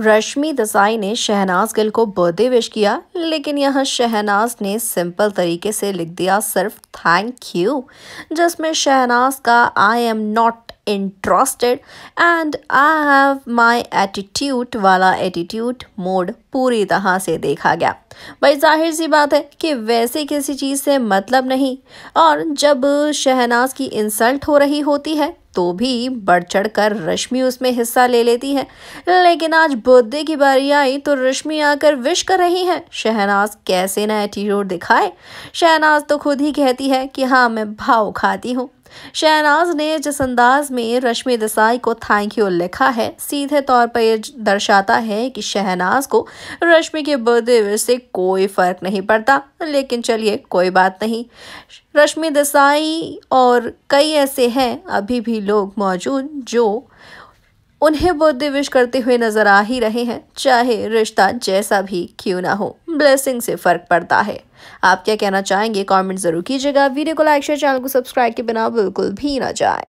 रश्मि दसाई ने शहनाज गिल को birthday wish किया लेकिन यहाँ शहनाज ने सिंपल तरीके से लिख दिया सिर्फ थैंक यू जिसमें शहनाज का I am not interested and I have my attitude वाला एटीट्यूड मोड पूरी तरह से देखा गया भाई जाहिर सी बात है कि वैसे किसी चीज़ से मतलब नहीं और जब शहनाज की इंसल्ट हो रही होती है तो भी बढ़ चढ़ कर रश्मि उसमें हिस्सा ले लेती है लेकिन आज बर्थडे की बारी आई तो रश्मि आकर विश कर रही है शहनाज कैसे ना एटीट्यूड दिखाए शहनाज तो खुद ही कहती है कि हाँ मैं भाव खाती हूँ शहनाज ने जिस अंदाज में रश्मि देसाई को थैंक यू लिखा है सीधे तौर पर यह दर्शाता है कि शहनाज को रश्मि के बर्थडे विश से कोई फ़र्क नहीं पड़ता लेकिन चलिए कोई बात नहीं रश्मि देसाई और कई ऐसे हैं अभी भी लोग मौजूद जो उन्हें बहुत विश करते हुए नजर आ ही रहे हैं चाहे रिश्ता जैसा भी क्यों ना हो ब्लेसिंग से फर्क पड़ता है आप क्या कहना चाहेंगे कमेंट जरूर कीजिएगा वीडियो को लाइक शेयर चैनल को सब्सक्राइब के बिना बिल्कुल भी ना जाए